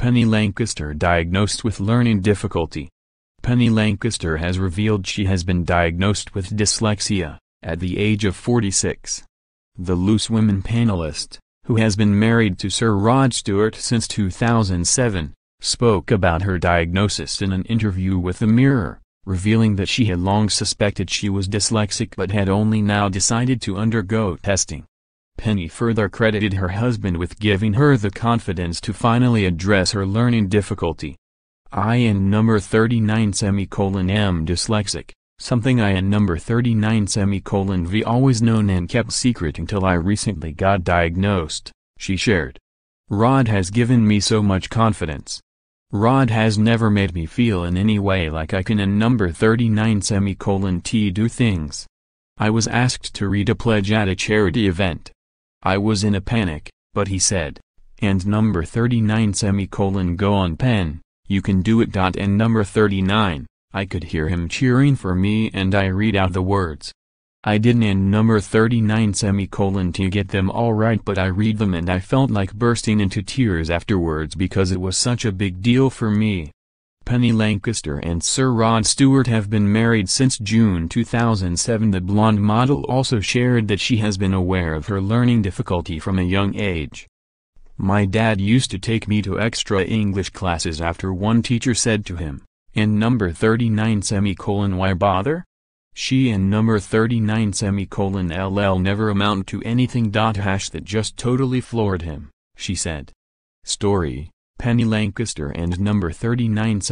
Penny Lancaster diagnosed with learning difficulty. Penny Lancaster has revealed she has been diagnosed with dyslexia, at the age of 46. The Loose Women panelist, who has been married to Sir Rod Stewart since 2007, spoke about her diagnosis in an interview with The Mirror, revealing that she had long suspected she was dyslexic but had only now decided to undergo testing. Penny further credited her husband with giving her the confidence to finally address her learning difficulty. I and number 39 semicolon M dyslexic, something I and number 39 semicolon v always known and kept secret until I recently got diagnosed, she shared. Rod has given me so much confidence. Rod has never made me feel in any way like I can in number 39 semicolon t do things. I was asked to read a pledge at a charity event. I was in a panic, but he said. And number 39 semicolon go on pen, you can do it. Dot and number 39, I could hear him cheering for me and I read out the words. I didn't and number 39 semicolon to get them all right but I read them and I felt like bursting into tears afterwards because it was such a big deal for me. Penny Lancaster and Sir Rod Stewart have been married since June 2007. The blonde model also shared that she has been aware of her learning difficulty from a young age. My dad used to take me to extra English classes after one teacher said to him, and number 39 semicolon why bother? She and number 39 semicolon LL never amount to anything. Hash that just totally floored him, she said. Story Penny Lancaster and number 39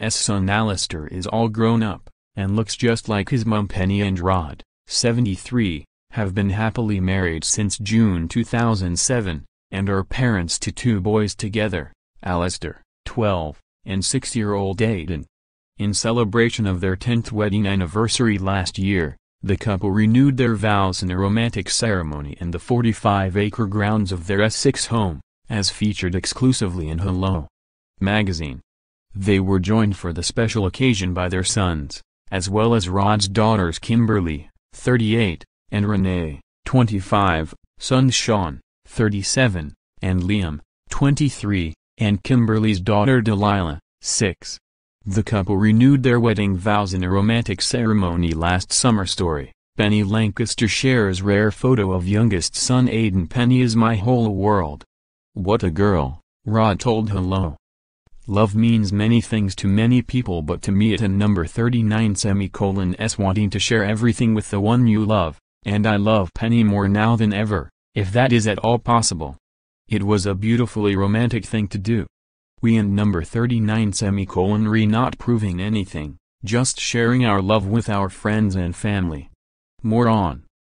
S son Alistair is all grown up, and looks just like his mum Penny and Rod, 73, have been happily married since June 2007, and are parents to two boys together, Alistair, 12, and 6-year-old Aiden. In celebration of their 10th wedding anniversary last year, the couple renewed their vows in a romantic ceremony in the 45-acre grounds of their S6 home as featured exclusively in Hello! magazine. They were joined for the special occasion by their sons, as well as Rod's daughters Kimberly, 38, and Renee, 25, sons Sean, 37, and Liam, 23, and Kimberly's daughter Delilah, 6. The couple renewed their wedding vows in a romantic ceremony last summer story. Penny Lancaster shares rare photo of youngest son Aiden Penny is my whole world. What a girl, Ra told Hello. Love means many things to many people but to me it number 39 semicolon s wanting to share everything with the one you love, and I love Penny more now than ever, if that is at all possible. It was a beautifully romantic thing to do. We and number 39 semicolon re not proving anything, just sharing our love with our friends and family. More on.